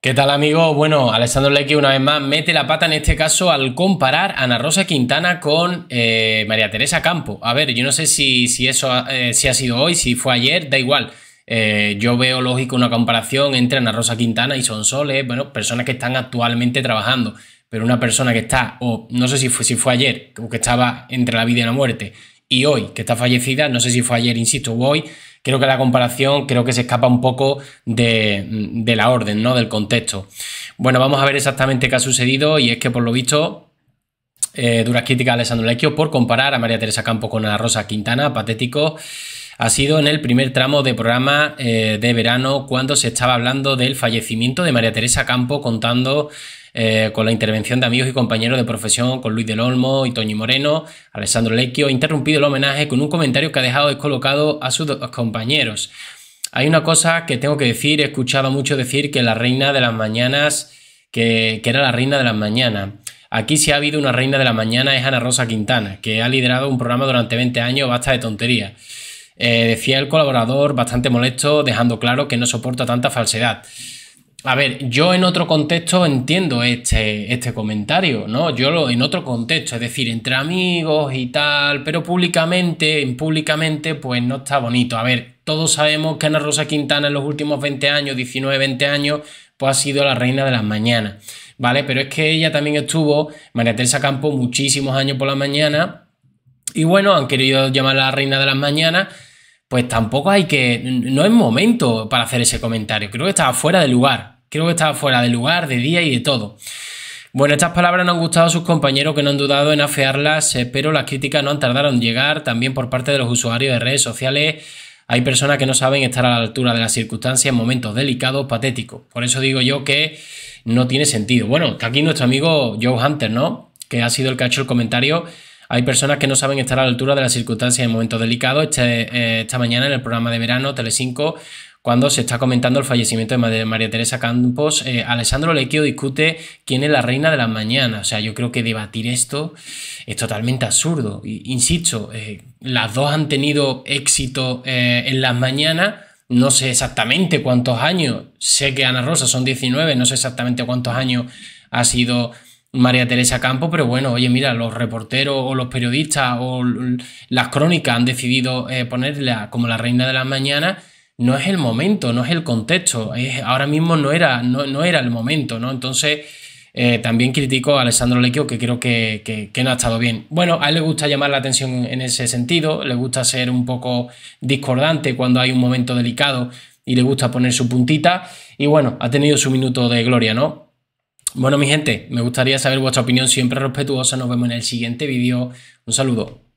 ¿Qué tal amigos? Bueno, Alessandro Lequi una vez más mete la pata en este caso al comparar a Ana Rosa Quintana con eh, María Teresa Campo. A ver, yo no sé si, si eso eh, si ha sido hoy, si fue ayer, da igual. Eh, yo veo lógico una comparación entre Ana Rosa Quintana y Sonsoles, bueno, personas que están actualmente trabajando, pero una persona que está, o no sé si si fue ayer, o que estaba entre la vida y la muerte, y hoy, que está fallecida, no sé si fue ayer, insisto, o hoy, Creo que la comparación creo que se escapa un poco de, la orden, ¿no? Del contexto. Bueno, vamos a ver exactamente qué ha sucedido y es que por lo visto eh, duras críticas a Alessandro Lecchio por comparar a María Teresa Campo con a Rosa Quintana, patético ha sido en el primer tramo de programa eh, de verano cuando se estaba hablando del fallecimiento de María Teresa Campo contando eh, con la intervención de amigos y compañeros de profesión, con Luis del Olmo y Toño Moreno, Alessandro Lecchio, interrumpido el homenaje con un comentario que ha dejado descolocado a sus compañeros. Hay una cosa que tengo que decir, he escuchado mucho decir que la reina de las mañanas, que, era la reina de las mañanas. Aquí si ha habido una reina de las mañanas es Ana Rosa Quintana, que ha liderado un programa durante 20 años basta de tonterías. Eh, decía el colaborador bastante molesto, dejando claro que no soporta tanta falsedad. A ver, yo en otro contexto entiendo este, este comentario, ¿no? Yo lo, en otro contexto, es decir, entre amigos y tal, pero públicamente, públicamente, pues no está bonito. A ver, todos sabemos que Ana Rosa Quintana en los últimos 20 años, 19, 20 años, pues ha sido la reina de las mañanas, ¿vale? Pero es que ella también estuvo, María Teresa Campo, muchísimos años por la mañana. Y bueno, han querido llamarla la reina de las mañanas pues tampoco hay que, no es momento para hacer ese comentario. Creo que estaba fuera de lugar, creo que estaba fuera de lugar, de día y de todo. Bueno, estas palabras no han gustado a sus compañeros que no han dudado en afearlas, pero las críticas no han tardado en llegar también por parte de los usuarios de redes sociales. Hay personas que no saben estar a la altura de las circunstancias en momentos delicados, patéticos. Por eso digo yo que no tiene sentido. Bueno, está aquí nuestro amigo Joe Hunter, ¿no? Que ha sido el que ha hecho el comentario hay personas que no saben estar a la altura de las circunstancias en momentos delicados. Este, eh, esta mañana en el programa de verano Telecinco, cuando se está comentando el fallecimiento de María Teresa Campos, eh, Alessandro Lequio discute quién es la reina de las mañanas. O sea, yo creo que debatir esto es totalmente absurdo. Insisto, eh, las dos han tenido éxito en las mañanas. No sé exactamente cuántos años. Sé que Ana Rosa son 19, no sé exactamente cuántos años ha sido María Teresa Campo, pero bueno, oye, mira, los reporteros o los periodistas o las crónicas han decidido eh, ponerla como la reina de la mañana. No es el momento, no es el contexto. ahora mismo no era, no, era el momento, ¿no? Entonces, eh, también critico a Alessandro Lequio que creo que, que, no ha estado bien. Bueno, a él le gusta llamar la atención en ese sentido, le gusta ser un poco discordante cuando hay un momento delicado y le gusta poner su puntita. Y bueno, ha tenido su minuto de gloria, ¿no? Bueno, mi gente, me gustaría saber vuestra opinión siempre respetuosa. Nos vemos en el siguiente vídeo. Un saludo.